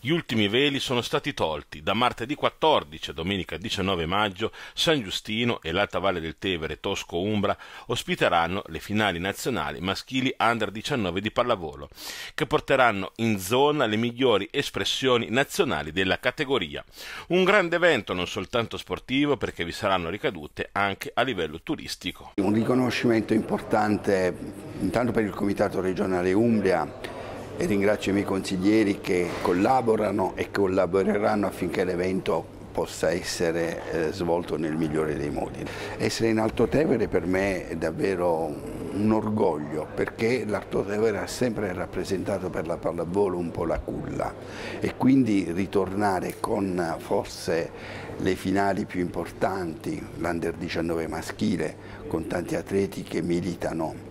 Gli ultimi veli sono stati tolti. Da martedì 14 a domenica 19 maggio San Giustino e l'Alta Valle del Tevere Tosco Umbra ospiteranno le finali nazionali maschili under 19 di pallavolo, che porteranno in zona le migliori espressioni nazionali della categoria. Un grande evento non soltanto sportivo perché vi saranno ricadute anche a livello turistico. Un riconoscimento importante intanto per il Comitato regionale Umbria e ringrazio i miei consiglieri che collaborano e collaboreranno affinché l'evento possa essere eh, svolto nel migliore dei modi. Essere in Alto Tevere per me è davvero un orgoglio perché l'Alto Tevere ha sempre rappresentato per la pallavolo un po' la culla e quindi ritornare con forse le finali più importanti, l'Under 19 maschile, con tanti atleti che militano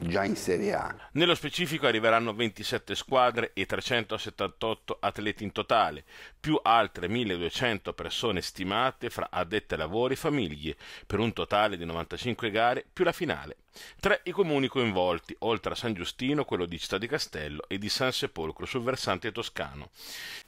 già in Serie A. Nello specifico arriveranno 27 squadre e 378 atleti in totale, più altre 1200 persone stimate fra addette lavori e famiglie, per un totale di 95 gare più la finale. Tre i comuni coinvolti, oltre a San Giustino, quello di Città di Castello e di San Sepolcro sul versante toscano.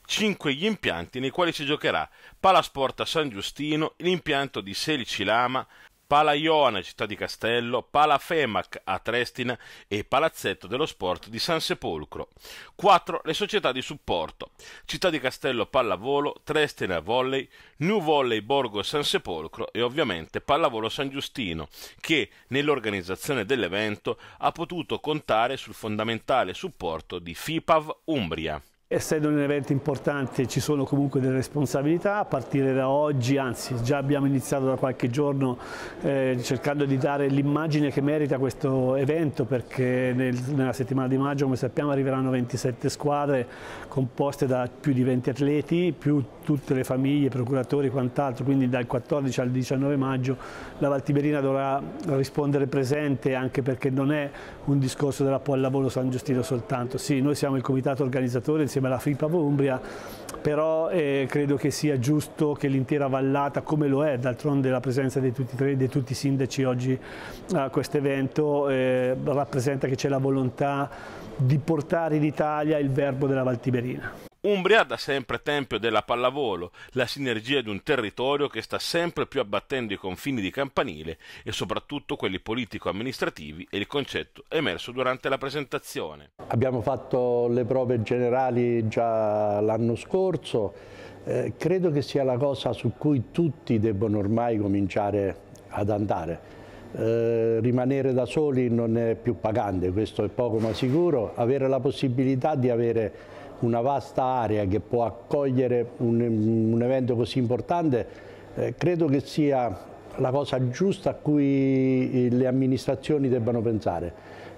Cinque gli impianti nei quali si giocherà Palasporta San Giustino, l'impianto di Lama, Pala Ioana, città di Castello, Pala Femac a Trestina e Palazzetto dello Sport di San Sepolcro. 4. Le società di supporto. Città di Castello Pallavolo, Trestina Volley, New Volley Borgo San Sepolcro e ovviamente Pallavolo San Giustino, che nell'organizzazione dell'evento ha potuto contare sul fondamentale supporto di FIPAV Umbria. Essendo un evento importante ci sono comunque delle responsabilità, a partire da oggi, anzi già abbiamo iniziato da qualche giorno eh, cercando di dare l'immagine che merita questo evento perché nel, nella settimana di maggio come sappiamo arriveranno 27 squadre composte da più di 20 atleti, più tutte le famiglie, procuratori e quant'altro, quindi dal 14 al 19 maggio la Valtiberina dovrà rispondere presente anche perché non è un discorso della Pollavolo San Giustino soltanto, sì noi siamo il comitato organizzatore insieme alla FIPA Umbria, però eh, credo che sia giusto che l'intera vallata, come lo è d'altronde la presenza di tutti, di tutti i sindaci oggi a questo evento, eh, rappresenta che c'è la volontà di portare in Italia il verbo della Valtiberina. Umbria da sempre tempio della pallavolo, la sinergia di un territorio che sta sempre più abbattendo i confini di campanile e soprattutto quelli politico-amministrativi e il concetto emerso durante la presentazione. Abbiamo fatto le prove generali già l'anno scorso, eh, credo che sia la cosa su cui tutti debbono ormai cominciare ad andare. Eh, rimanere da soli non è più pagante, questo è poco ma sicuro, avere la possibilità di avere una vasta area che può accogliere un, un evento così importante, eh, credo che sia la cosa giusta a cui eh, le amministrazioni debbano pensare